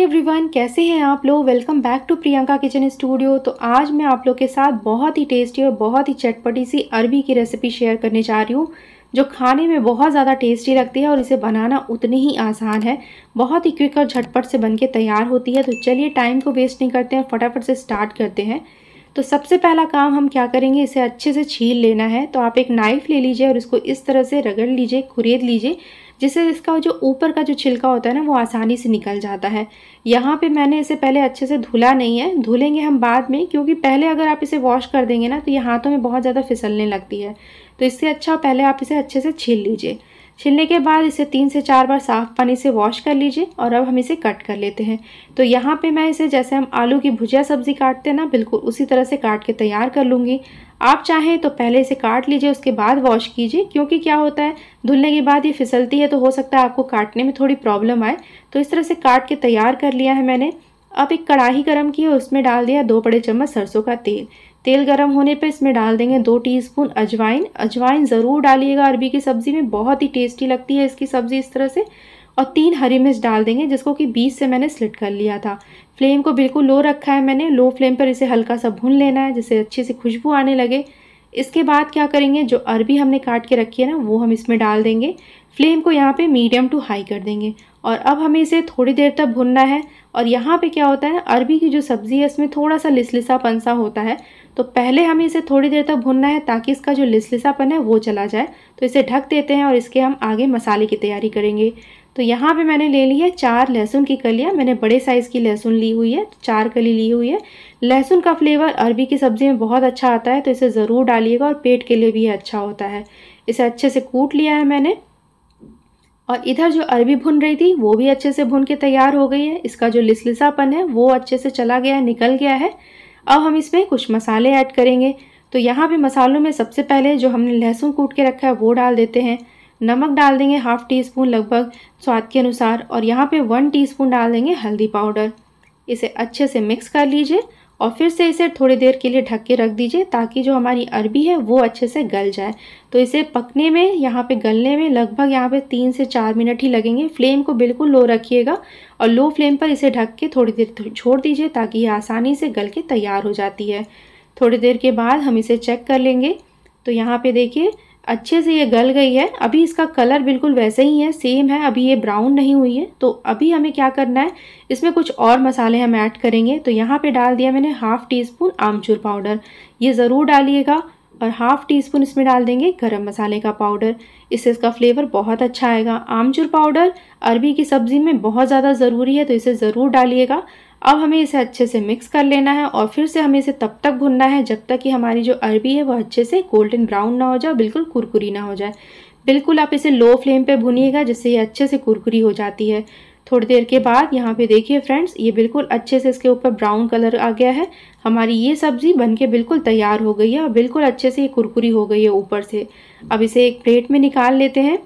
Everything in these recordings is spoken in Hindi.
हाय एवरीवन कैसे हैं आप लोग welcome back to Priyanka kitchen studio तो आज मैं आप लोग के साथ बहुत ही टेस्टी और बहुत ही चटपटी सी अरबी की रेसिपी शेयर करने जा रही हूँ जो खाने में बहुत ज़्यादा टेस्टी लगती है और इसे बनाना उतनी ही आसान है बहुत ही क्विक और झटपट से बन के तैयार होती है तो चलिए टाइम को वेस्ट नहीं करते हैं फटाफट से स्टार्ट करते हैं तो सबसे पहला काम हम क्या करेंगे इसे अच्छे से छील लेना है तो आप एक नाइफ़ ले लीजिए और इसको इस तरह से रगड़ लीजिए खुरेद लीजिए जिससे इसका जो ऊपर का जो छिलका होता है ना वो आसानी से निकल जाता है यहाँ पे मैंने इसे पहले अच्छे से धुला नहीं है धुलेंगे हम बाद में क्योंकि पहले अगर आप इसे वॉश कर देंगे ना तो ये हाथों में बहुत ज़्यादा फिसलने लगती है तो इससे अच्छा पहले आप इसे अच्छे से छील लीजिए छिलने के बाद इसे तीन से चार बार साफ़ पानी से वॉश कर लीजिए और अब हम इसे कट कर लेते हैं तो यहाँ पे मैं इसे जैसे हम आलू की भुजिया सब्ज़ी काटते हैं ना बिल्कुल उसी तरह से काट के तैयार कर लूँगी आप चाहें तो पहले इसे काट लीजिए उसके बाद वॉश कीजिए क्योंकि क्या होता है धुलने के बाद ये फिसलती है तो हो सकता है आपको काटने में थोड़ी प्रॉब्लम आए तो इस तरह से काट के तैयार कर लिया है मैंने अब एक कढ़ाई गरम की है उसमें डाल दिया दो बड़े चम्मच सरसों का तेल तेल गरम होने पर इसमें डाल देंगे दो टीस्पून अजवाइन अजवाइन ज़रूर डालिएगा अरबी की सब्ज़ी में बहुत ही टेस्टी लगती है इसकी सब्ज़ी इस तरह से और तीन हरी मिर्च डाल देंगे जिसको कि बीच से मैंने स्लिट कर लिया था फ्लेम को बिल्कुल लो रखा है मैंने लो फ्लेम पर इसे हल्का सा भून लेना है जिससे अच्छे से खुशबू आने लगे इसके बाद क्या करेंगे जो अरबी हमने काट के रखी है ना वो हम इसमें डाल देंगे फ्लेम को यहाँ पे मीडियम टू हाई कर देंगे और अब हमें इसे थोड़ी देर तक भुनना है और यहाँ पे क्या होता है अरबी की जो सब्ज़ी है इसमें थोड़ा सा लिसलिसापन सा होता है तो पहले हमें इसे थोड़ी देर तक भुनना है ताकि इसका जो लिसलिसापन है वो चला जाए तो इसे ढक देते हैं और इसके हम आगे मसाले की तैयारी करेंगे तो यहाँ पे मैंने ले ली है चार लहसुन की कलियाँ मैंने बड़े साइज़ की लहसुन ली हुई है चार कली ली हुई है लहसुन का फ्लेवर अरबी की सब्ज़ी में बहुत अच्छा आता है तो इसे ज़रूर डालिएगा और पेट के लिए भी अच्छा होता है इसे अच्छे से कूट लिया है मैंने और इधर जो अरबी भुन रही थी वो भी अच्छे से भुन के तैयार हो गई है इसका जो लिसलिसापन है वो अच्छे से चला गया है निकल गया है अब हम इसमें कुछ मसाले ऐड करेंगे तो यहाँ पे मसालों में सबसे पहले जो हमने लहसुन कूट के रखा है वो डाल देते हैं नमक डाल देंगे हाफ़ टी स्पून लगभग स्वाद के अनुसार और यहाँ पे वन टीस्पून डाल देंगे हल्दी पाउडर इसे अच्छे से मिक्स कर लीजिए और फिर से इसे थोड़ी देर के लिए ढक के रख दीजिए ताकि जो हमारी अरबी है वो अच्छे से गल जाए तो इसे पकने में यहाँ पे गलने में लगभग यहाँ पे तीन से चार मिनट ही लगेंगे फ्लेम को बिल्कुल लो रखिएगा और लो फ्लेम पर इसे ढक के थोड़ी देर छोड़ दीजिए ताकि ये आसानी से गल के तैयार हो जाती है थोड़ी देर के बाद हम इसे चेक कर लेंगे तो यहाँ पर देखिए अच्छे से ये गल गई है अभी इसका कलर बिल्कुल वैसे ही है सेम है अभी ये ब्राउन नहीं हुई है तो अभी हमें क्या करना है इसमें कुछ और मसाले हम ऐड करेंगे तो यहाँ पे डाल दिया मैंने हाफ़ टी स्पून आमचूर पाउडर ये ज़रूर डालिएगा और हाफ़ टी स्पून इसमें डाल देंगे गरम मसाले का पाउडर इससे इसका फ्लेवर बहुत अच्छा आएगा आमचूर पाउडर अरबी की सब्ज़ी में बहुत ज़्यादा ज़रूरी है तो इसे ज़रूर डालिएगा अब हमें इसे अच्छे से मिक्स कर लेना है और फिर से हमें इसे तब तक भुनना है जब तक कि हमारी जो अरबी है वह अच्छे से गोल्डन ब्राउन ना हो जाए बिल्कुल कुरकुरी ना हो जाए बिल्कुल आप इसे लो फ्लेम पे भुनिएगा जिससे ये अच्छे से कुरकुरी हो जाती है थोड़ी देर के बाद यहाँ पे देखिए फ्रेंड्स ये बिल्कुल अच्छे से इसके ऊपर ब्राउन कलर आ गया है हमारी ये सब्ज़ी बनके बिल्कुल तैयार हो गई है और बिल्कुल अच्छे से ये कुरकुरी हो गई है ऊपर से अब इसे एक प्लेट में निकाल लेते हैं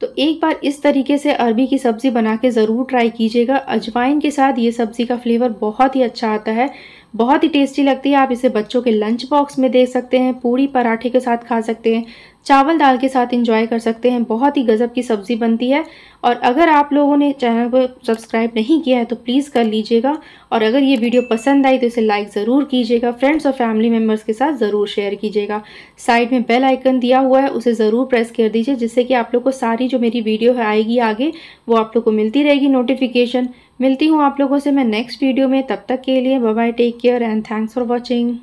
तो एक बार इस तरीके से अरबी की सब्ज़ी बना के ज़रूर ट्राई कीजिएगा अजवाइन के साथ ये सब्ज़ी का फ्लेवर बहुत ही अच्छा आता है बहुत ही टेस्टी लगती है आप इसे बच्चों के लंच बॉक्स में दे सकते हैं पूरी पराठे के साथ खा सकते हैं चावल दाल के साथ इंजॉय कर सकते हैं बहुत ही गज़ब की सब्ज़ी बनती है और अगर आप लोगों ने चैनल को सब्सक्राइब नहीं किया है तो प्लीज़ कर लीजिएगा और अगर ये वीडियो पसंद आई तो इसे लाइक ज़रूर कीजिएगा फ्रेंड्स और फैमिली मेम्बर्स के साथ ज़रूर शेयर कीजिएगा साइड में बेल आइकन दिया हुआ है उसे ज़रूर प्रेस कर दीजिए जिससे कि आप लोग को सारी जो मेरी वीडियो है आएगी आगे वो आप लोग को मिलती रहेगी नोटिफिकेशन मिलती हूँ आप लोगों से मैं नेक्स्ट वीडियो में तब तक के लिए bye take care and thanks for watching